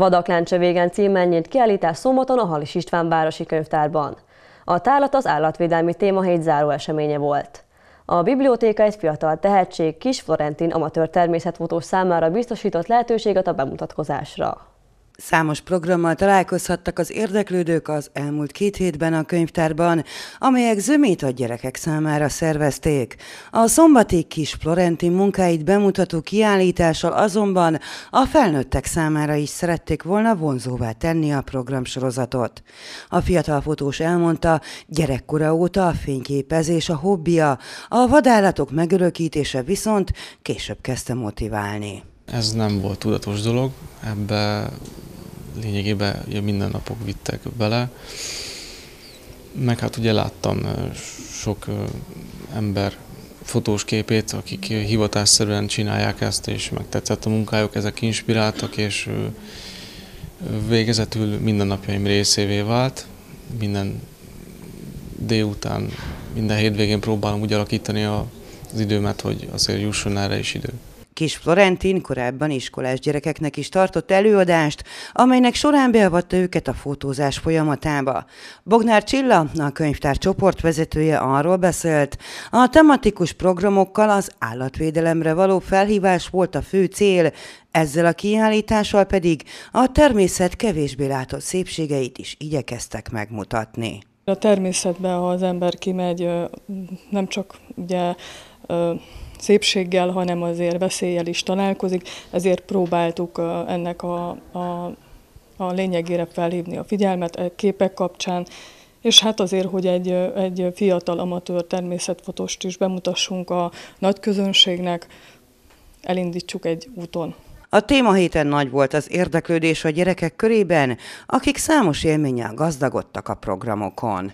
Vadakláncs végen címmel nyílt kiállítás szombaton a Halis István városi könyvtárban. A tárlat az állatvédelmi téma hét záró eseménye volt. A bibliotéka egy fiatal tehetség, kis Florentin amatőr természetfotós számára biztosított lehetőséget a bemutatkozásra. Számos programmal találkozhattak az érdeklődők az elmúlt két hétben a könyvtárban, amelyek zömét a gyerekek számára szervezték. A szombati kis Florentin munkáit bemutató kiállítással azonban a felnőttek számára is szerették volna vonzóvá tenni a programsorozatot. A fiatal fotós elmondta, gyerekkora óta a fényképezés a hobbija, a vadállatok megörökítése viszont később kezdte motiválni. Ez nem volt tudatos dolog, ebbe lényegében minden napok vittek vele. Meg hát ugye láttam sok ember fotós képét, akik hivatásszerűen csinálják ezt, és megtetszett a munkájuk, ezek inspiráltak, és végezetül napjaim részévé vált. Minden délután, minden hétvégén próbálom úgy alakítani az időmet, hogy azért jusson erre is idő. Kis Florentin korábban iskolás gyerekeknek is tartott előadást, amelynek során beavatta őket a fotózás folyamatába. Bognár Csilla, a könyvtár csoportvezetője arról beszélt, a tematikus programokkal az állatvédelemre való felhívás volt a fő cél, ezzel a kiállítással pedig a természet kevésbé látott szépségeit is igyekeztek megmutatni. A természetben, ha az ember kimegy, nem csak ugye szépséggel, hanem azért veszéllyel is találkozik, ezért próbáltuk ennek a, a, a lényegére felhívni a figyelmet a e képek kapcsán, és hát azért, hogy egy, egy fiatal amatőr természetfotost is bemutassunk a nagy közönségnek, elindítsuk egy úton. A téma héten nagy volt az érdeklődés a gyerekek körében, akik számos élménnyel gazdagodtak a programokon.